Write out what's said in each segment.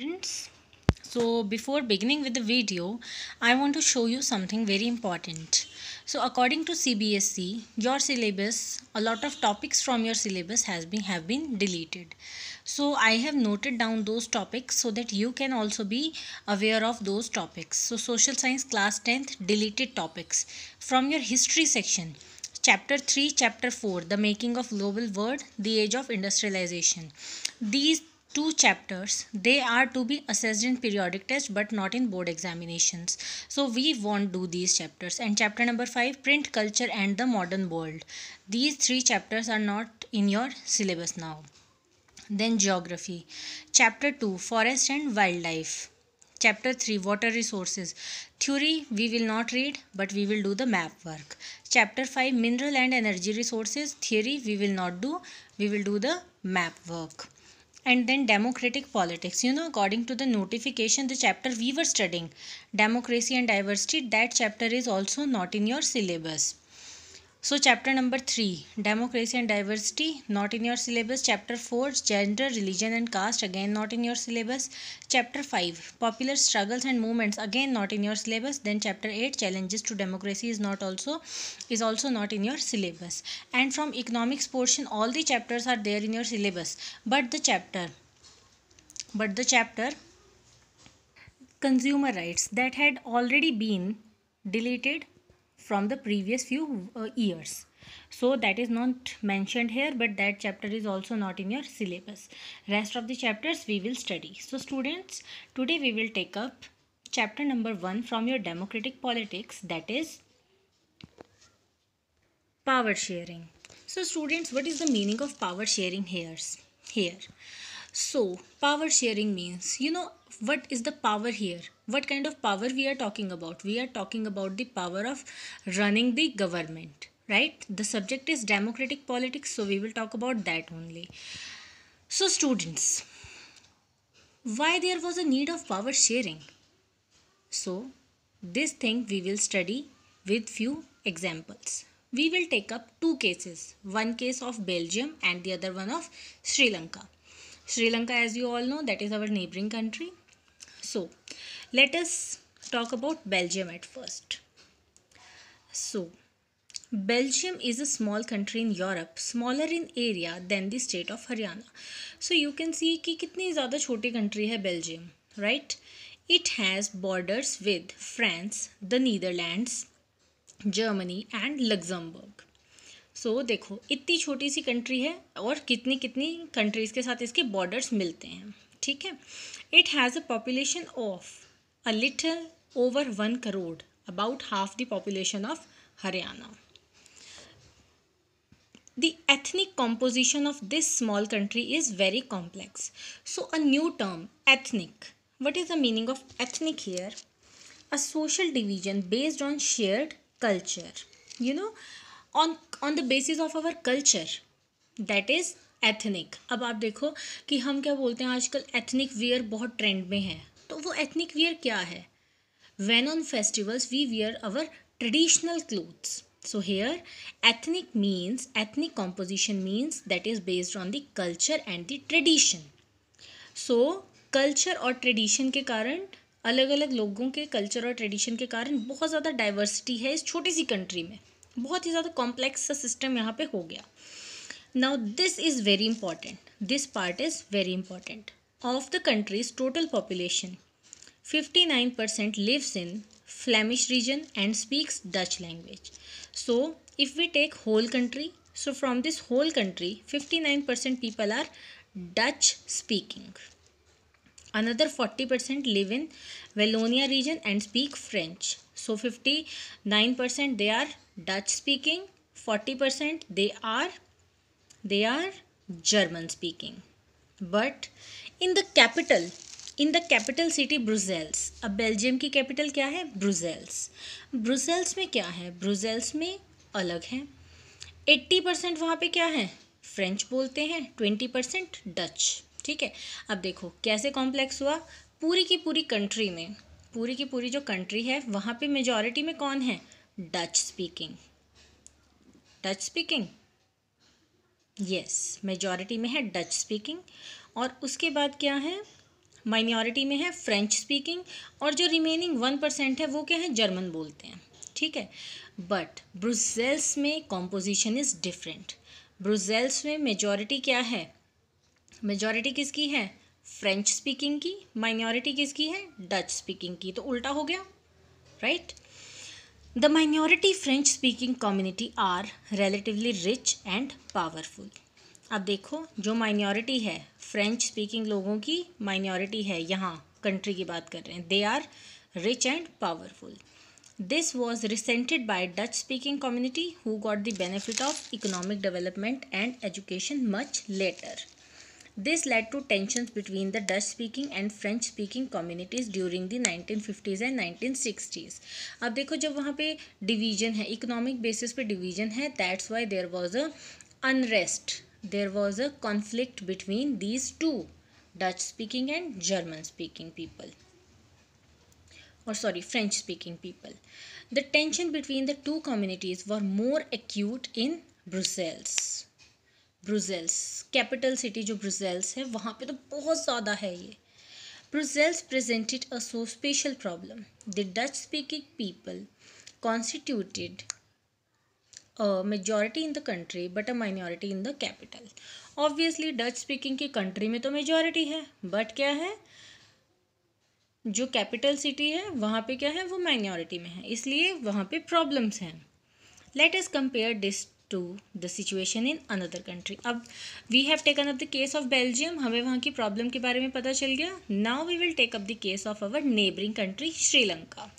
students so before beginning with the video i want to show you something very important so according to cbsc your syllabus a lot of topics from your syllabus has been have been deleted so i have noted down those topics so that you can also be aware of those topics so social science class 10th deleted topics from your history section chapter 3 chapter 4 the making of global world the age of industrialization these two chapters they are to be assessed in periodic test but not in board examinations so we won't do these chapters and chapter number 5 print culture and the modern world these three chapters are not in your syllabus now then geography chapter 2 forest and wildlife chapter 3 water resources theory we will not read but we will do the map work chapter 5 mineral and energy resources theory we will not do we will do the map work and then democratic politics you know according to the notification the chapter we were studying democracy and diversity that chapter is also not in your syllabus so chapter number 3 democracy and diversity not in your syllabus chapter 4 gender religion and caste again not in your syllabus chapter 5 popular struggles and movements again not in your syllabus then chapter 8 challenges to democracy is not also is also not in your syllabus and from economics portion all the chapters are there in your syllabus but the chapter but the chapter consumer rights that had already been deleted from the previous few uh, years so that is not mentioned here but that chapter is also not in your syllabus rest of the chapters we will study so students today we will take up chapter number 1 from your democratic politics that is power sharing so students what is the meaning of power sharing here here so, power sharing means, you know, what is the power here? What kind of power we are talking about? We are talking about the power of running the government, right? The subject is democratic politics, so we will talk about that only. So, students, why there was a need of power sharing? So, this thing we will study with few examples. We will take up two cases, one case of Belgium and the other one of Sri Lanka. Sri Lanka, as you all know, that is our neighboring country. So, let us talk about Belgium at first. So, Belgium is a small country in Europe, smaller in area than the state of Haryana. So, you can see कि कितनी ज़्यादा छोटी country है Belgium, right? It has borders with France, the Netherlands, Germany and Luxembourg. So so, देखो इतनी छोटी सी country है और कितनी कितनी कंट्रीज़ के साथ इसके बॉर्डर्स मिलते हैं ठीक है it has a population of a little over one crore about half the population of Haryana the ethnic composition of this small country is very complex so a new term ethnic what is the meaning of ethnic here a social division based on shared culture you know on on the basis of our culture that is ethnic अब आप देखो कि हम क्या बोलते हैं आजकल ethnic wear बहुत ट्रेंड में है तो वो एथनिक वियर क्या है when on festivals we wear our traditional clothes so here ethnic means ethnic composition means that is based on the culture and the tradition so culture और tradition के कारण अलग अलग लोगों के कल्चर और ट्रेडिशन के कारण बहुत ज़्यादा डाइवर्सिटी है इस छोटी सी कंट्री में बहुत ही ज़्यादा कॉम्प्लेक्स सिस्टम यहाँ पे हो गया now this is very important this part is very important of the countries total population fifty nine percent lives in Flemish region and speaks Dutch language so if we take whole country so from this whole country fifty nine percent people are Dutch speaking another 40% live in Wallonia region and speak French. So 59% they are Dutch speaking, 40% they are they are German speaking. But in the capital in the capital city Brussels अब Belgium की capital क्या है Brussels Brussels में क्या है Brussels में अलग है एट्टी परसेंट वहाँ पर क्या है फ्रेंच बोलते हैं ट्वेंटी परसेंट डच ठीक है अब देखो कैसे कॉम्प्लेक्स हुआ पूरी की पूरी कंट्री में पूरी की पूरी जो कंट्री है वहाँ पे मेजॉरिटी में कौन है Dutch speaking Dutch speaking yes majority में है डच स्पीकिंग और उसके बाद क्या है माइनॉरिटी में है फ्रेंच स्पीकिंग और जो रिमेनिंग वन परसेंट है वो क्या है जर्मन बोलते हैं ठीक है बट ब्रुजेल्स में कॉम्पोजिशन इज़ डिफरेंट ब्रुजेल्स में मेजॉरिटी क्या है मेजॉरिटी किसकी है फ्रेंच स्पीकिंग की माइनॉरिटी किसकी है डच स्पीकिंग की तो उल्टा हो गया right the minority French speaking community are relatively rich and powerful अब देखो जो माइनॉरिटी है फ्रेंच स्पीकिंग लोगों की माइनॉरिटी है यहाँ कंट्री की बात कर रहे हैं they are rich and powerful this was resented by Dutch speaking community who got the benefit of economic development and education much later This led to tensions between the Dutch-speaking and French-speaking communities during the 1950s and 1960s. अब देखो जब वहाँ पे division है economic basis पे division है that's why there was a unrest. There was a conflict between these two Dutch-speaking and German-speaking people. or sorry french speaking people the tension between the two communities were more acute in brussels Brussels capital city जो Brussels है वहाँ पे तो बहुत ज़्यादा है ये Brussels presented a so special problem the Dutch speaking people constituted majority in the country but a minority in the capital obviously Dutch speaking की कंट्री में तो मेजॉरिटी है बट क्या है जो कैपिटल सिटी है वहाँ पे क्या है वो माइनॉरिटी में है इसलिए वहाँ पे प्रॉब्लम्स हैं let us compare this to the situation in another country अब we have taken up the case of Belgium हमें वहाँ की problem के बारे में पता चल गया now we will take up the case of our neighboring country Sri Lanka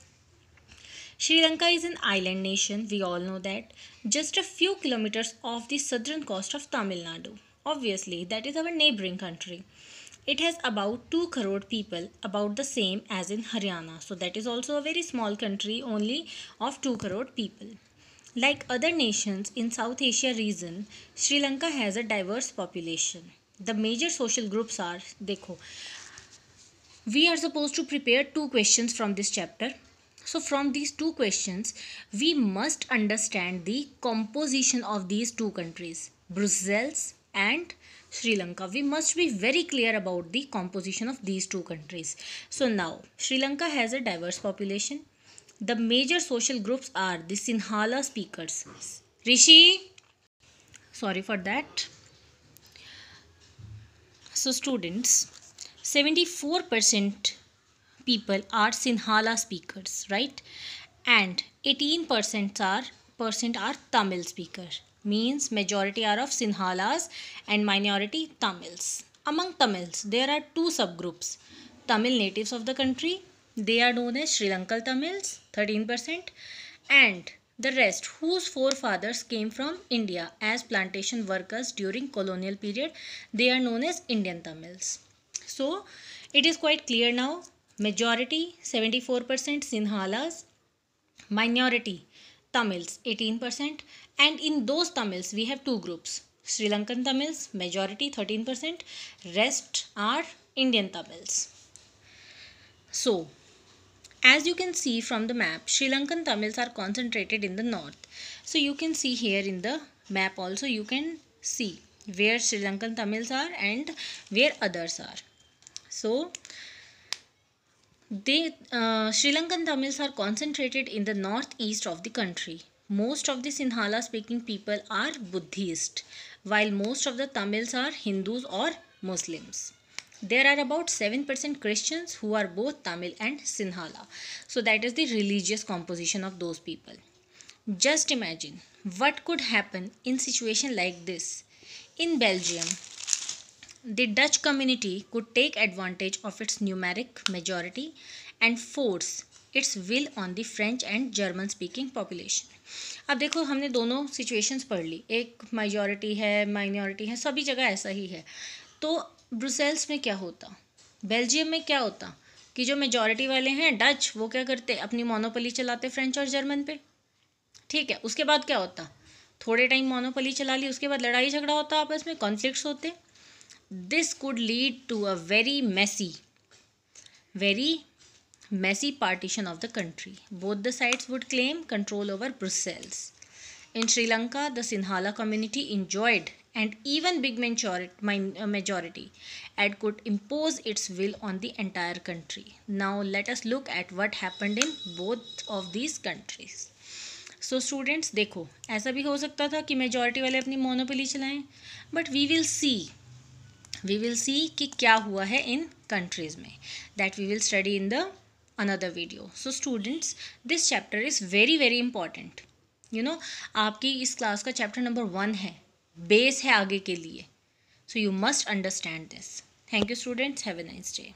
Sri Lanka is an island nation we all know that just a few kilometers off the southern coast of Tamil Nadu obviously that is our neighboring country it has about 2 crore people about the same as in haryana so that is also a very small country only of 2 crore people like other nations in South Asia region, Sri Lanka has a diverse population. The major social groups are, देखो, we are supposed to prepare two questions from this chapter. So from these two questions, we must understand the composition of these two countries, Brussels and Sri Lanka. We must be very clear about the composition of these two countries. So now, Sri Lanka has a diverse population. The major social groups are the Sinhala speakers. Rishi, sorry for that. So students, 74% people are Sinhala speakers, right? And 18% are percent are Tamil speakers. Means majority are of Sinhalas and minority Tamils. Among Tamils, there are two subgroups. Tamil natives of the country they are known as Sri Lankan Tamils, 13%, and the rest whose forefathers came from India as plantation workers during colonial period, they are known as Indian Tamils. So, it is quite clear now, majority 74% Sinhalas, minority Tamils 18% and in those Tamils we have two groups, Sri Lankan Tamils majority 13%, rest are Indian Tamils. So, as you can see from the map, Sri Lankan Tamils are concentrated in the north. So you can see here in the map also you can see where Sri Lankan Tamils are and where others are. So they uh, Sri Lankan Tamils are concentrated in the northeast of the country. Most of the Sinhala speaking people are Buddhist while most of the Tamils are Hindus or Muslims. there are about 7% Christians who are both Tamil and Sinhala. So that is the religious composition of those people. Just imagine what could happen in situation like this. In Belgium, the Dutch community could take advantage of its numeric majority and force its will on the french and german speaking population अब देखो हमने दोनों situations पढ़ ली एक majority है minority है सभी जगह ऐसा ही है तो ब्रुसेल्स में क्या होता बेल्जियम में क्या होता कि जो मेजॉरिटी वाले हैं डच वो क्या करते अपनी मोनोपली चलाते फ्रेंच और जर्मन पे ठीक है उसके बाद क्या होता थोड़े टाइम मोनोपली चला ली उसके बाद लड़ाई झगड़ा होता आपस में कॉन्फ्लिक्ट होते this could lead to a very messy very messy partition of the country both the sides would claim control over Brussels in Sri Lanka the Sinhala community enjoyed and even big uh, majority and could impose its will on the entire country now let us look at what happened in both of these countries so so students देखो ऐसा भी हो सकता था कि majority वाले अपनी monopoly चलाएं but we will see we will see कि क्या हुआ है इन कंट्रीज़ में that we will study in the another video so students this chapter is very very important you know आपकी इस क्लास का चैप्टर नंबर वन है बेस है आगे के लिए so you must understand this thank you students have a nice day